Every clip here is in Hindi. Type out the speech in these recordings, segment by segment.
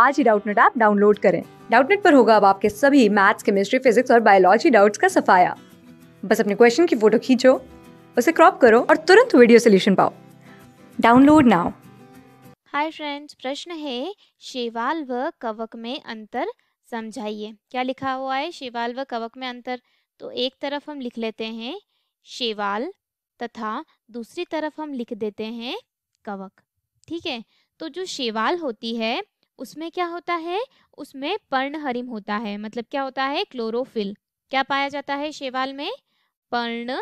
आज ही डाउटनेट ऐप डाउनलोड करें डाउटनेट पर होगा अब आपके सभी मैथ्स केमिस्ट्री फिजिक्स और बायोलॉजी डाउट्स का सफाया बस अपने क्वेश्चन की फोटो खींचो उसे क्रॉप करो और तुरंत वीडियो सोल्यूशन पाओ डाउनलोड नाउ हाय फ्रेंड्स प्रश्न है शिवाल व कवक में अंतर समझाइए क्या लिखा हुआ है शिवाल व कवक में अंतर तो एक तरफ हम लिख लेते हैं शिवाल तथा दूसरी तरफ हम लिख देते हैं कवक ठीक है तो जो शिवाल होती है उसमें क्या होता है उसमें पर्णहरिम होता है मतलब क्या होता है क्लोरोफिल क्या पाया जाता है शेवाल में पर्ण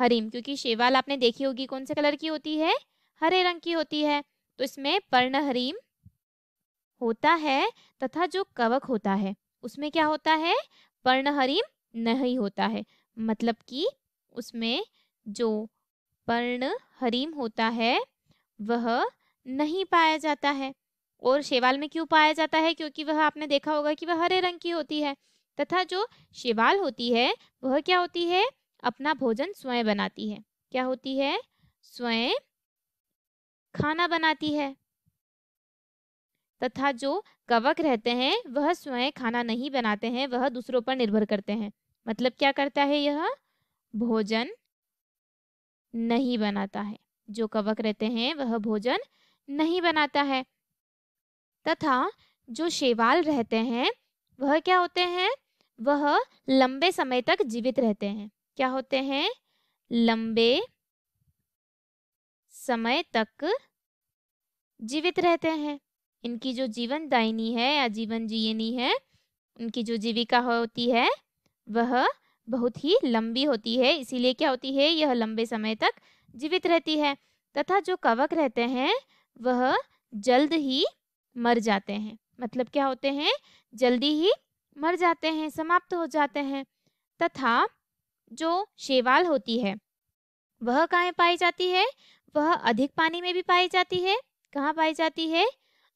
हरिम क्योंकि शेवाल आपने देखी होगी कौन से कलर की होती है हरे रंग की होती है तो इसमें हरिम होता है तथा जो कवक होता है उसमें क्या होता है हरिम नहीं होता है मतलब कि उसमें जो हरिम होता है वह नहीं पाया जाता है और शेवाल में क्यों पाया जाता है क्योंकि वह आपने देखा होगा कि वह हरे रंग की होती है तथा जो शेवाल होती है वह क्या होती है अपना भोजन स्वयं बनाती है क्या होती है स्वयं खाना बनाती है तथा जो कवक रहते हैं वह स्वयं खाना नहीं बनाते हैं वह दूसरों पर निर्भर करते हैं मतलब क्या करता है यह भोजन नहीं बनाता है जो कवक रहते हैं वह भोजन नहीं बनाता है तथा जो शेवाल रहते हैं वह क्या होते हैं वह लंबे समय तक जीवित रहते हैं क्या होते हैं लंबे समय तक जीवित रहते हैं इनकी जो जीवन दायनी है या जीवन जीनी है उनकी जो जीविका होती है वह बहुत ही लंबी होती है इसीलिए क्या होती है यह लंबे समय तक जीवित रहती है तथा जो कवक रहते हैं वह जल्द ही मर जाते हैं मतलब क्या होते हैं जल्दी ही मर जाते हैं समाप्त हो जाते हैं तथा जो शेवाल होती है वह कहाँ पाई जाती है वह अधिक पानी में भी पाई जाती है कहाँ पाई जाती है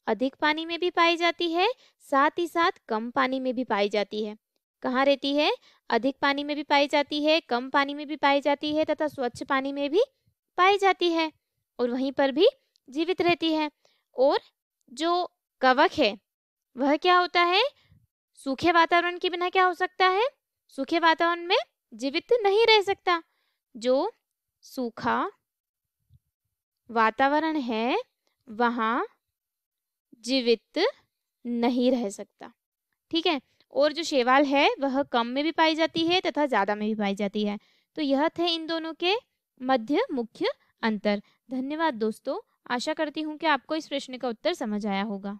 अधिक पानी में भी पाई जाती है साथ ही साथ कम पानी में भी पाई जाती है कहाँ रहती है अधिक पानी में भी पाई जाती है कम पानी में भी पाई जाती है तथा स्वच्छ पानी में भी पाई जाती है और वहीं पर भी जीवित रहती है और जो कवक है वह क्या होता है सूखे वातावरण के बिना क्या हो सकता है सूखे वातावरण में जीवित नहीं रह सकता जो सूखा वातावरण है वहां जीवित नहीं रह सकता ठीक है और जो शेवाल है वह कम में भी पाई जाती है तथा ज़्यादा में भी पाई जाती है तो यह थे इन दोनों के मध्य मुख्य अंतर धन्यवाद दोस्तों आशा करती हूँ कि आपको इस प्रश्न का उत्तर समझ आया होगा